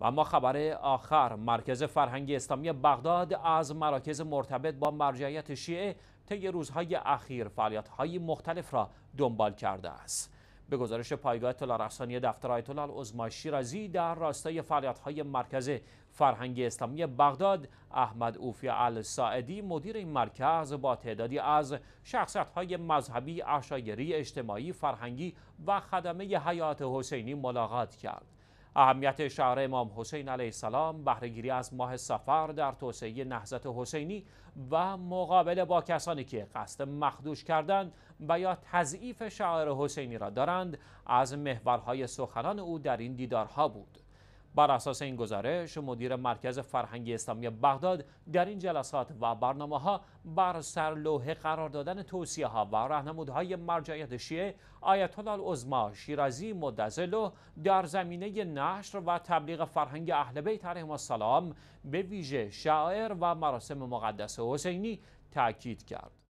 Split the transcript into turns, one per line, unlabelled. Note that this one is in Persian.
و اما خبر آخر مرکز فرهنگ اسلامی بغداد از مراکز مرتبط با مرجعیت شیعه طی روزهای اخیر فعالیت‌های مختلف را دنبال کرده است به گزارش پایگاه اطلاع رسانی دفتر آیت الله عظما شیرازی در راستای فعالیت‌های مرکز فرهنگ اسلامی بغداد احمد اوفی الساعدی مدیر این مرکز با تعدادی از شخصیت‌های مذهبی، اشایری، اجتماعی، فرهنگی و خدمه حیات حسینی ملاقات کرد اهمیت شعر امام حسین علیه السلام بهرهگیری از ماه سفر در توسعه نهضت حسینی و مقابله با کسانی که قصد مخدوش کردن و یا تضعیف شعر حسینی را دارند از محورهای سخنان او در این دیدارها بود بر اساس این گزارش مدیر مرکز فرهنگی اسلامی بغداد در این جلسات و برنامه ها بر لوحه قرار دادن توصیه ها و راهنمودهای مرجعیت شیعه آیت الله العظما شیرازی مدزلو در زمینه نشر و تبلیغ فرهنگ اهل بیت علیهم السلام به ویژه شاعر و مراسم مقدس حسینی تاکید کرد